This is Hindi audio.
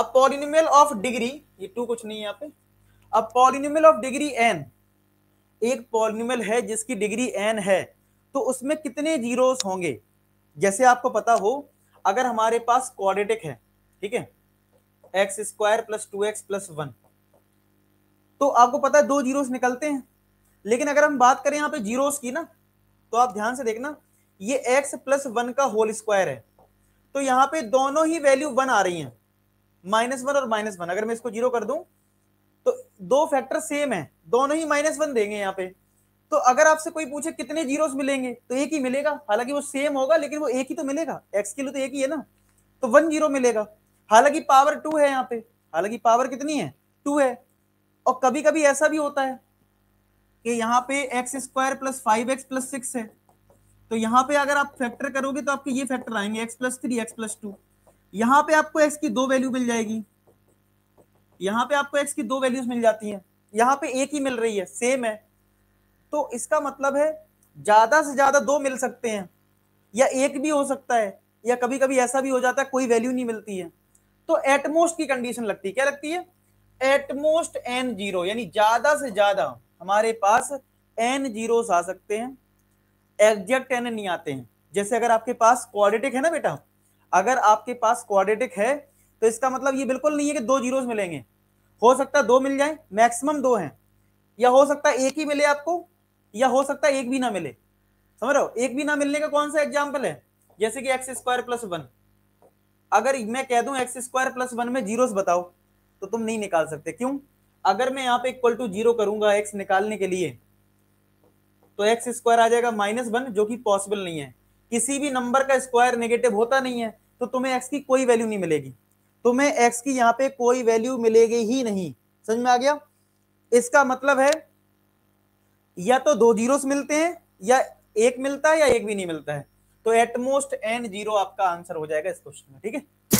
अब पॉलिनिमल ऑफ डिग्री ये टू कुछ नहीं यहाँ पे अब पॉलिनिमल ऑफ डिग्री एन एक पॉलिनिमल है जिसकी डिग्री एन है तो उसमें कितने जीरोस होंगे जैसे आपको पता हो अगर हमारे पास क्वाड्रेटिक है ठीक है x square plus two x plus one तो आपको पता है दो जीरोस निकलते हैं लेकिन अगर हम बात करें यहाँ पे जीरोस की ना तो आप ध्यान से देखना ये एक्स प्लस वन का होल स्क्वायर है तो यहाँ पे दोनों ही वैल्यू वन आ रही हैं माइनस वन और माइनस वन अगर मैं इसको जीरो कर दूं तो दो फैक्टर सेम है दोनों ही माइनस वन देंगे यहाँ पे तो अगर आपसे कोई पूछे कितने जीरोस मिलेंगे तो एक ही मिलेगा हालांकि वो सेम होगा लेकिन वो एक ही तो मिलेगा एक्स के लिए तो एक ही है ना तो वन जीरो मिलेगा हालांकि पावर टू है यहाँ पे हालांकि पावर कितनी है टू है और कभी कभी ऐसा भी होता है कि यहाँ पे x square plus five x plus six है तो यहाँ पे अगर आप फैक्टर करोगे तो आपके ये फैक्टर आएंगे x plus three x plus two यहां पे आपको एक्स की दो वैल्यू मिल जाएगी यहां पे आपको एक्स की दो वैल्यूज मिल जाती हैं यहां पे एक ही मिल रही है सेम है तो इसका मतलब है ज्यादा से ज्यादा दो मिल सकते हैं या एक भी हो सकता है या कभी कभी ऐसा भी हो जाता है कोई वैल्यू नहीं मिलती है तो एटमोस्ट की कंडीशन लगती है क्या लगती है एटमोस्ट एन जीरो यानी ज्यादा से ज्यादा हमारे पास एन जीरो आ सकते हैं एग्जैक्ट एन नहीं आते हैं जैसे अगर आपके पास क्वाड्रेटिक है ना बेटा अगर आपके पास क्वाड्रेटिक है तो इसका मतलब ये बिल्कुल नहीं है कि दो जीरोस मिलेंगे हो सकता है दो मिल जाए मैक्सिमम दो हैं या हो सकता है एक ही मिले आपको या हो सकता है एक भी ना मिले समझ रहे हो एक भी ना मिलने का कौन सा एग्जाम्पल है जैसे कि एक्स स्क्वायर प्लस वन अगर मैं कह दूं एक्स स्क्वायर प्लस वन में जीरोस बताओ तो तुम नहीं निकाल सकते क्यों अगर मैं यहाँ पे इक्वल टू जीरो करूंगा एक्स निकालने के लिए तो एक्स स्क्वायर आ जाएगा माइनस वन जो कि पॉसिबल नहीं है किसी भी नंबर का स्क्वायर नेगेटिव होता नहीं है तो तुम्हें एक्स की कोई वैल्यू नहीं मिलेगी तुम्हें एक्स की यहाँ पे कोई वैल्यू मिलेगी ही नहीं समझ में आ गया इसका मतलब है या तो दो जीरो मिलते हैं या एक मिलता है या एक भी नहीं मिलता है तो एटमोस्ट एन जीरो आपका आंसर हो जाएगा इस क्वेश्चन में ठीक है